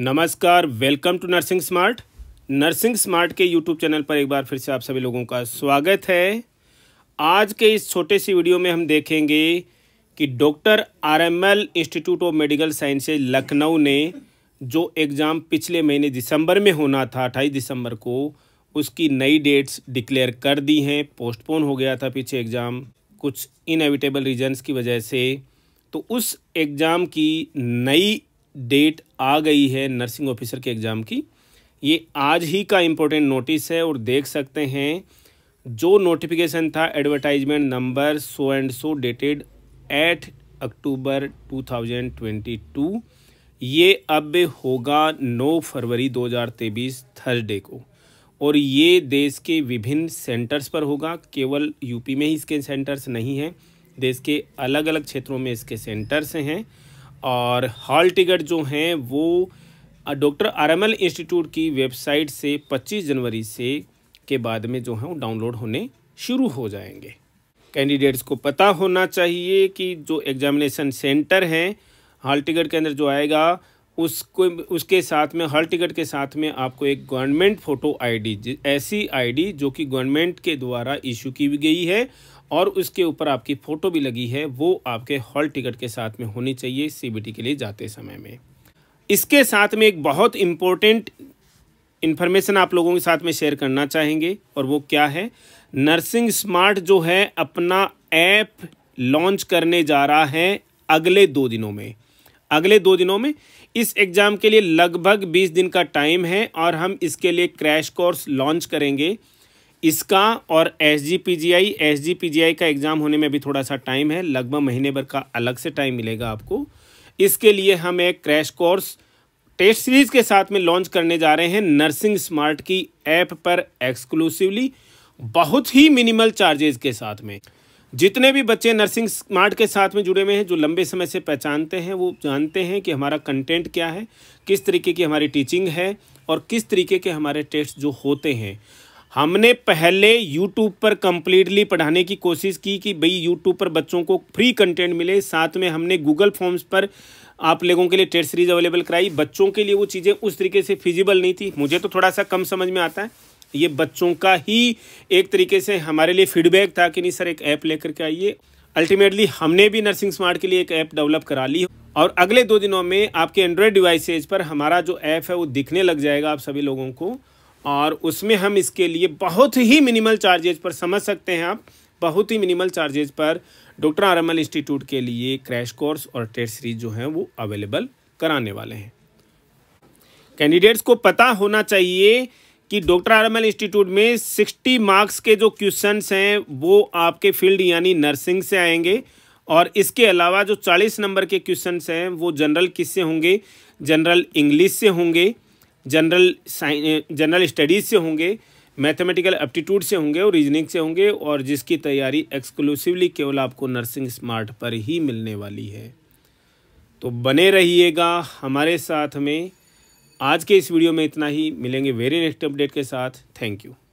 नमस्कार welcome to nursing smart nursing smart के YouTube channel पर एक बार फिर से आप सभी लोगों का स्वागत है आज के इस छोटे सी वीडियो में हम देखेंगे कि doctor RML institute of medical sciences Lucknow ने जो एग्ज़ाम पिछले महीने दिसंबर में होना था अट्ठाईस दिसंबर को उसकी नई डेट्स डिक्लेयर कर दी हैं पोस्टपोन हो गया था पीछे एग्ज़ाम कुछ इनएविटेबल रीजन्स की वजह से तो उस एग्ज़ाम की नई डेट आ गई है नर्सिंग ऑफिसर के एग्ज़ाम की ये आज ही का इम्पोर्टेंट नोटिस है और देख सकते हैं जो नोटिफिकेशन था advertisement number so and so dated eight October 2022 ये अब होगा 9 फरवरी 2023 थर्सडे को और ये देश के विभिन्न सेंटर्स पर होगा केवल यूपी में ही इसके सेंटर्स नहीं हैं देश के अलग अलग क्षेत्रों में इसके सेंटर्स हैं और हॉल टिकट जो हैं वो डॉक्टर आरएमएल इंस्टीट्यूट की वेबसाइट से 25 जनवरी से के बाद में जो है वो डाउनलोड होने शुरू हो जाएंगे कैंडिडेट्स को पता होना चाहिए कि जो एग्जामिनेशन सेंटर हैं हॉल टिकट के अंदर जो आएगा उसको उसके साथ में हॉल टिकट के साथ में आपको एक गवर्नमेंट फ़ोटो आईडी ऐसी आईडी जो कि गवर्नमेंट के द्वारा इशू की गई है और उसके ऊपर आपकी फ़ोटो भी लगी है वो आपके हॉल टिकट के साथ में होनी चाहिए सीबीटी के लिए जाते समय में इसके साथ में एक बहुत इम्पोर्टेंट इन्फॉर्मेशन आप लोगों के साथ में शेयर करना चाहेंगे और वो क्या है नर्सिंग स्मार्ट जो है अपना ऐप लॉन्च करने जा रहा है अगले दो दिनों में अगले दो दिनों में इस एग्ज़ाम के लिए लगभग बीस दिन का टाइम है और हम इसके लिए क्रैश कोर्स लॉन्च करेंगे इसका और S G P G I S G P G I का एग्ज़ाम होने में भी थोड़ा सा टाइम है लगभग महीने भर का अलग से टाइम मिलेगा आपको इसके लिए हम एक क्रैश कोर्स टेस्ट सीरीज़ के साथ में लॉन्च करने जा रहे हैं नर्सिंग स्मार्ट की ऐप पर एक्सक्लूसिवली बहुत ही मिनिमल चार्जेस के साथ में जितने भी बच्चे नर्सिंग स्मार्ट के साथ में जुड़े हुए हैं जो लंबे समय से पहचानते हैं वो जानते हैं कि हमारा कंटेंट क्या है किस तरीके की हमारी टीचिंग है और किस तरीके के हमारे टेस्ट जो होते हैं हमने पहले YouTube पर कम्प्लीटली पढ़ाने की कोशिश की कि भई YouTube पर बच्चों को फ्री कंटेंट मिले साथ में हमने Google फॉर्म्स पर आप लोगों के लिए टेस्ट सीरीज अवेलेबल कराई बच्चों के लिए वो चीज़ें उस तरीके से फिजिबल नहीं थी मुझे तो थोड़ा सा कम समझ में आता है ये बच्चों का ही एक तरीके से हमारे लिए फीडबैक था कि नहीं सर एक ऐप लेकर के आइए अल्टीमेटली हमने भी नर्सिंग स्मार्ट के लिए एक ऐप डेवलप करा ली और अगले दो दिनों में आपके एंड्रॉयड डिवाइसेज पर हमारा जो ऐप है वो दिखने लग जाएगा आप सभी लोगों को और उसमें हम इसके लिए बहुत ही मिनिमल चार्जेज पर समझ सकते हैं आप बहुत ही मिनिमल चार्जेज पर डॉक्टर आरमल इंस्टीट्यूट के लिए क्रैश कोर्स और टेस्ट सीरीज जो हैं वो अवेलेबल कराने वाले हैं कैंडिडेट्स को पता होना चाहिए कि डॉक्टर आर इंस्टीट्यूट में 60 मार्क्स के जो क्वेश्चंस हैं वो आपके फील्ड यानी नर्सिंग से आएंगे और इसके अलावा जो 40 नंबर के क्वेश्चंस हैं वो जनरल किससे होंगे जनरल इंग्लिश से होंगे जनरल जनरल स्टडीज़ से होंगे मैथमेटिकल एप्टीट्यूड से होंगे और रीजनिंग से होंगे और जिसकी तैयारी एक्सक्लूसिवली केवल आपको नर्सिंग स्मार्ट पर ही मिलने वाली है तो बने रहिएगा हमारे साथ में आज के इस वीडियो में इतना ही मिलेंगे वेरी नेक्स्ट अपडेट के साथ थैंक यू